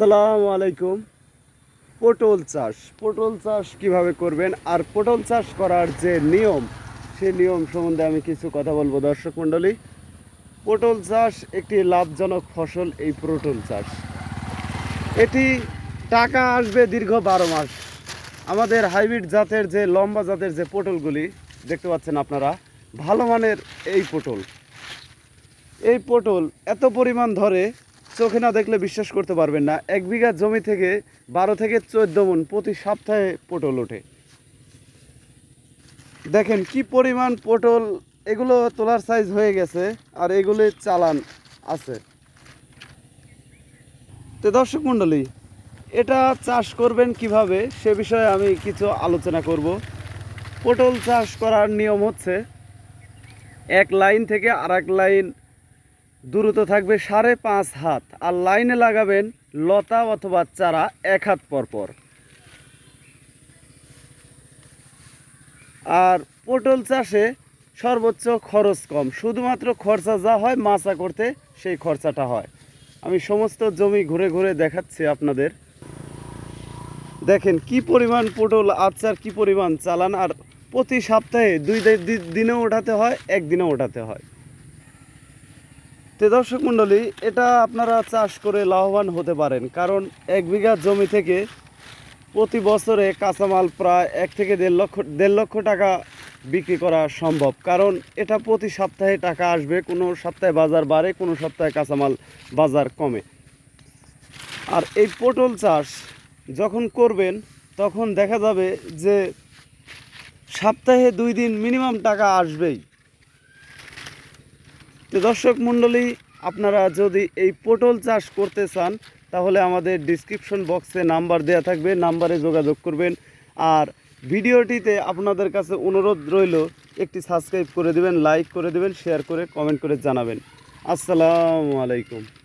আসসালামু আলাইকুম পটল চাষ পটল চাষ কিভাবে করবেন আর পটল চাষ করার যে নিয়ম সে নিয়ম সম্বন্ধে আমি কিছু কথা বলবো দর্শক মণ্ডলী পটল চাষ একটি লাভজনক ফসল এই পটল চাষ এটি টাকা আসবে দীর্ঘ বারো মাস আমাদের হাইব্রিড জাতের যে লম্বা জাতের যে পটলগুলি দেখতে পাচ্ছেন আপনারা ভালো মানের এই পটল এই পটল এত পরিমাণ ধরে চোখে না দেখলে বিশ্বাস করতে পারবেন না এক বিঘা জমি থেকে বারো থেকে চোদ্দ মন প্রতি সপ্তাহে পটল ওঠে দেখেন কি পরিমাণ পটল এগুলো তোলার সাইজ হয়ে গেছে আর এগুলি চালান আছে তো দর্শক মণ্ডলী এটা চাষ করবেন কিভাবে সে বিষয়ে আমি কিছু আলোচনা করব পটল চাষ করার নিয়ম হচ্ছে এক লাইন থেকে আর লাইন দূরত্ব থাকবে সাড়ে পাঁচ হাত আর লাইনে লাগাবেন লতা অথবা চারা এক হাত পরপর আর পটল চাষে সর্বোচ্চ খরচ কম শুধুমাত্র খরচা যা হয় মাচা করতে সেই খরচাটা হয় আমি সমস্ত জমি ঘুরে ঘুরে দেখাচ্ছি আপনাদের দেখেন কি পরিমাণ পটল আচার কি পরিমাণ চালান আর প্রতি সপ্তাহে দুই দিনেও ওঠাতে হয় একদিনেও ওঠাতে হয় তে দর্শক মণ্ডলী এটা আপনারা চাষ করে লাভবান হতে পারেন কারণ এক বিঘা জমি থেকে প্রতি বছরে কাঁচামাল প্রায় এক থেকে দেড় লক্ষ দেড় লক্ষ টাকা বিক্রি করা সম্ভব কারণ এটা প্রতি সপ্তাহে টাকা আসবে কোনো সপ্তাহে বাজার বাড়ে কোনো সপ্তাহে কাঁচামাল বাজার কমে আর এই পটল চাষ যখন করবেন তখন দেখা যাবে যে সপ্তাহে দুই দিন মিনিমাম টাকা আসবেই তো দর্শক মণ্ডলী আপনারা যদি এই পটল চাষ করতে চান তাহলে আমাদের ডিসক্রিপশন বক্সে নাম্বার দেয়া থাকবে নাম্বারে যোগাযোগ করবেন আর ভিডিওটিতে আপনাদের কাছে অনুরোধ রইল একটি সাবস্ক্রাইব করে দিবেন লাইক করে দিবেন শেয়ার করে কমেন্ট করে জানাবেন আসসালামু আলাইকুম